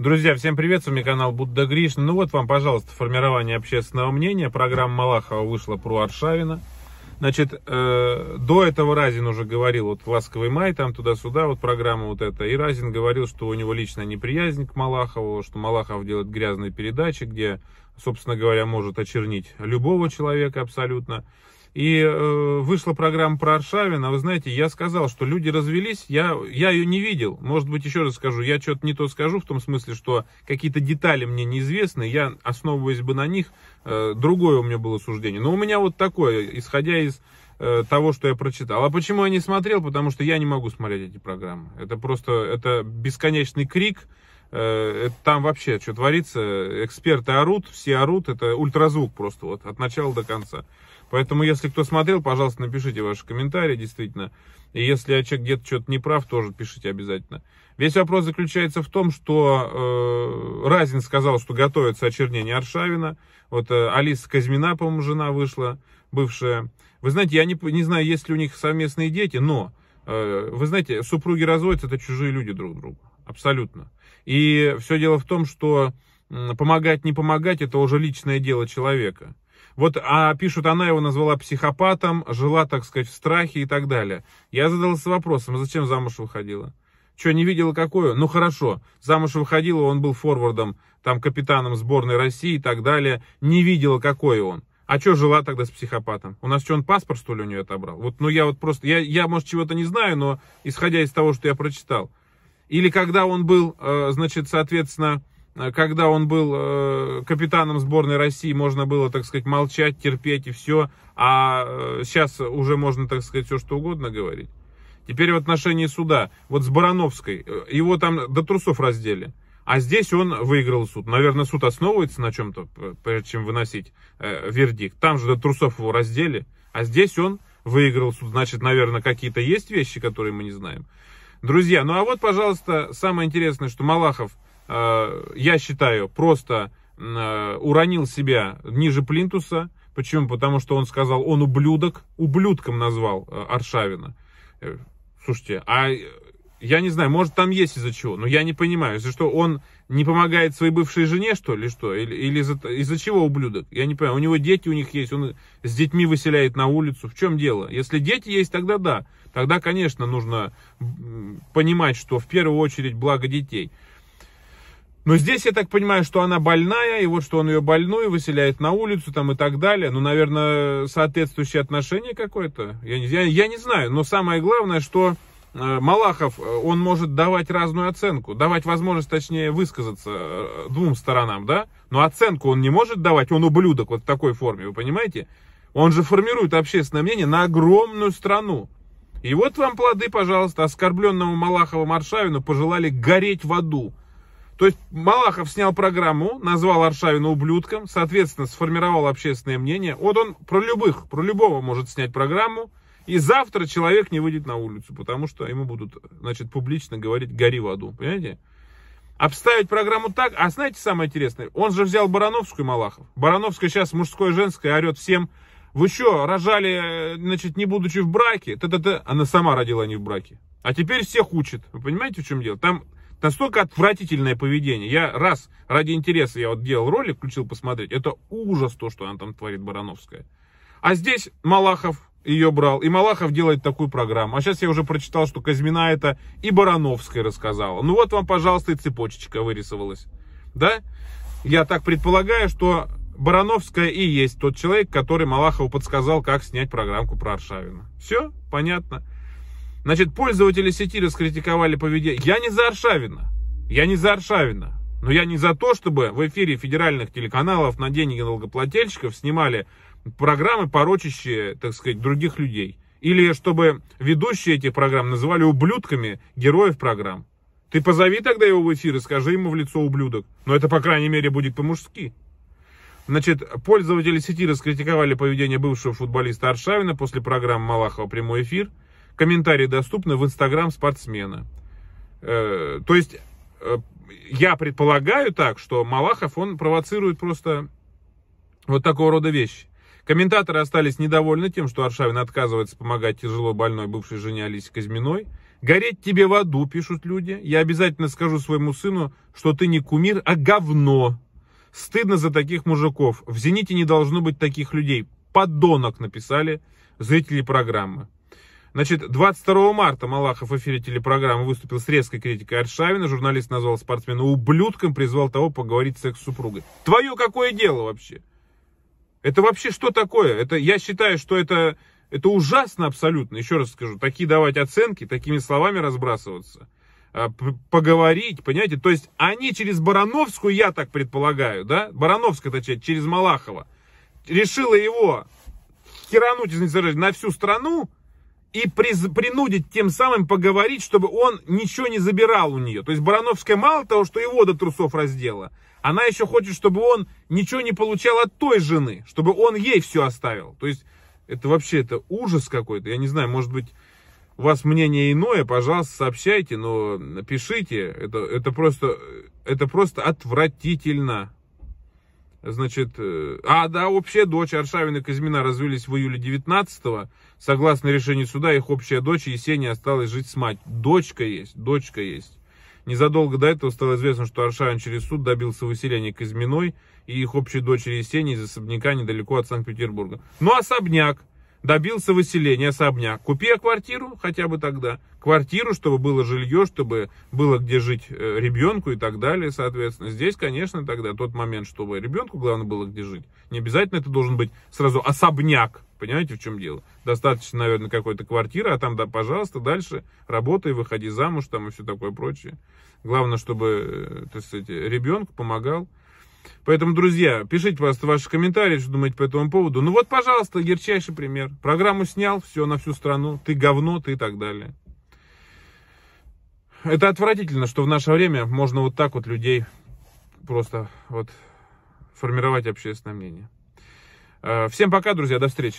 Друзья, всем привет, с вами канал Будда Гришна. Ну вот вам, пожалуйста, формирование общественного мнения. Программа Малахова вышла про Аршавина. Значит, э, до этого Разин уже говорил, вот «Ласковый май», там туда-сюда, вот программа вот эта. И Разин говорил, что у него личная неприязнь к Малахову, что Малахов делает грязные передачи, где, собственно говоря, может очернить любого человека абсолютно. И э, вышла программа про Аршавина. Вы знаете, я сказал, что люди развелись. Я, я ее не видел. Может быть, еще раз скажу. Я что-то не то скажу в том смысле, что какие-то детали мне неизвестны. Я, основываясь бы на них, э, другое у меня было суждение. Но у меня вот такое, исходя из э, того, что я прочитал. А почему я не смотрел? Потому что я не могу смотреть эти программы. Это просто это бесконечный крик э, там вообще что творится, эксперты орут, все орут, это ультразвук просто вот от начала до конца. Поэтому, если кто смотрел, пожалуйста, напишите ваши комментарии, действительно. И если человек где-то что-то не прав, тоже пишите обязательно. Весь вопрос заключается в том, что э, Разин сказал, что готовится очернение Аршавина. Вот э, Алиса Казьмина, по-моему, жена вышла, бывшая. Вы знаете, я не, не знаю, есть ли у них совместные дети, но, э, вы знаете, супруги разводятся, это чужие люди друг другу. Абсолютно. И все дело в том, что помогать, не помогать, это уже личное дело человека. Вот а пишут, она его назвала психопатом, жила, так сказать, в страхе и так далее. Я задался вопросом, «А зачем замуж выходила? Что, не видела какое? Ну хорошо, замуж выходила, он был форвардом, там, капитаном сборной России и так далее. Не видела, какой он. А что жила тогда с психопатом? У нас что, он паспорт, что ли, у нее отобрал? Вот, ну я вот просто, я, я может, чего-то не знаю, но исходя из того, что я прочитал. Или когда он был, э, значит, соответственно, Э, когда он был э, капитаном сборной России, можно было, так сказать, молчать, терпеть и все. А э, сейчас уже можно, так сказать, все что угодно говорить. Теперь в отношении суда. Вот с Барановской. Его там до трусов раздели. А здесь он выиграл суд. Наверное, суд основывается на чем-то, прежде чем выносить э, вердикт. Там же до трусов его раздели. А здесь он выиграл суд. Значит, наверное, какие-то есть вещи, которые мы не знаем. Друзья, ну а вот, пожалуйста, самое интересное, что Малахов Э, я считаю, просто э, уронил себя ниже плинтуса. Почему? Потому что он сказал, он ублюдок, ублюдком назвал э, Аршавина. Слушайте, а я не знаю, может там есть из-за чего, но я не понимаю, если что, он не помогает своей бывшей жене, что ли, что? Или, или из-за, из-за чего ублюдок? Я не понимаю, у него дети у них есть, он с детьми выселяет на улицу. В чем дело? Если дети есть, тогда да. Тогда, конечно, нужно понимать, что в первую очередь благо детей. Но здесь я так понимаю, что она больная, и вот что он ее больную выселяет на улицу там и так далее. Ну, наверное, соответствующее отношение какое-то. Я, я, я не знаю, но самое главное, что э, Малахов, э, он может давать разную оценку, давать возможность, точнее, высказаться э, двум сторонам, да? Но оценку он не может давать, он ублюдок вот в такой форме, вы понимаете? Он же формирует общественное мнение на огромную страну. И вот вам плоды, пожалуйста, оскорбленному Малахову Маршавину пожелали гореть в аду. То есть Малахов снял программу, назвал Аршавина ублюдком, соответственно, сформировал общественное мнение. Вот он про любых, про любого может снять программу, и завтра человек не выйдет на улицу, потому что ему будут, значит, публично говорить «гори в аду», понимаете? Обставить программу так, а знаете самое интересное? Он же взял Барановскую Малахов. Барановская сейчас мужское женское орет всем, вы что, рожали, значит, не будучи в браке? Т -т -т. Она сама родила а не в браке. А теперь всех учит. Вы понимаете, в чем дело? Там Настолько отвратительное поведение. Я раз, ради интереса, я вот делал ролик, включил посмотреть. Это ужас то, что она там творит, Барановская. А здесь Малахов ее брал. И Малахов делает такую программу. А сейчас я уже прочитал, что Казьмина это и Барановская рассказала. Ну вот вам, пожалуйста, и цепочечка вырисовалась. Да? Я так предполагаю, что Барановская и есть тот человек, который Малахову подсказал, как снять программку про Аршавина. Все? Понятно. Значит, пользователи сети раскритиковали поведение. Я не за Аршавина. Я не за Аршавина. Но я не за то, чтобы в эфире федеральных телеканалов на деньги налогоплательщиков снимали программы, порочащие, так сказать, других людей. Или чтобы ведущие этих программ называли ублюдками героев программ. Ты позови тогда его в эфир и скажи ему в лицо ублюдок. Но это, по крайней мере, будет по-мужски. Значит, пользователи сети раскритиковали поведение бывшего футболиста Аршавина после программы Малахова «Прямой эфир». Комментарии доступны в Инстаграм спортсмена. Э, то есть э, я предполагаю так, что Малахов, он провоцирует просто вот такого рода вещи. Комментаторы остались недовольны тем, что Аршавин отказывается помогать тяжело больной бывшей жене Алисе Казьминой. «Гореть тебе в аду», пишут люди. «Я обязательно скажу своему сыну, что ты не кумир, а говно». «Стыдно за таких мужиков. В «Зените» не должно быть таких людей. «Подонок» написали зрители программы. Значит, 22 марта Малахов в эфире телепрограммы выступил с резкой критикой Аршавина. Журналист назвал спортсмена ублюдком, призвал того поговорить секс с супругой. Твое какое дело вообще? Это вообще что такое? Это, я считаю, что это, это ужасно абсолютно. Еще раз скажу, такие давать оценки, такими словами разбрасываться а, поговорить, понимаете? То есть они через Барановскую, я так предполагаю, да? Барановская, точнее, через Малахова. Решила его херануть, извините, на всю страну, и принудить тем самым поговорить, чтобы он ничего не забирал у нее. То есть Барановская мало того, что его до трусов раздела, она еще хочет, чтобы он ничего не получал от той жены, чтобы он ей все оставил. То есть это вообще это ужас какой-то. Я не знаю, может быть, у вас мнение иное, пожалуйста, сообщайте, но пишите. Это, это, просто, это просто отвратительно значит, э, а, да, общая дочь Аршавина и Казьмина развелись в июле 19-го. Согласно решению суда, их общая дочь Есения осталась жить с мать. Дочка есть, дочка есть. Незадолго до этого стало известно, что Аршавин через суд добился выселения Казьминой и их общей дочери Есении из особняка недалеко от Санкт-Петербурга. Но ну, особняк добился выселения особняк. Купи квартиру хотя бы тогда. Квартиру, чтобы было жилье, чтобы было где жить э, ребенку и так далее, соответственно. Здесь, конечно, тогда тот момент, чтобы ребенку главное было где жить. Не обязательно это должен быть сразу особняк. Понимаете, в чем дело? Достаточно, наверное, какой-то квартиры, а там, да, пожалуйста, дальше работай, выходи замуж там и все такое прочее. Главное, чтобы, э, так сказать, ребенку помогал Поэтому, друзья, пишите, пожалуйста, ваши комментарии, что думаете по этому поводу. Ну вот, пожалуйста, ярчайший пример. Программу снял, все, на всю страну. Ты говно, ты и так далее. Это отвратительно, что в наше время можно вот так вот людей просто вот формировать общественное мнение. Э, всем пока, друзья, до встречи.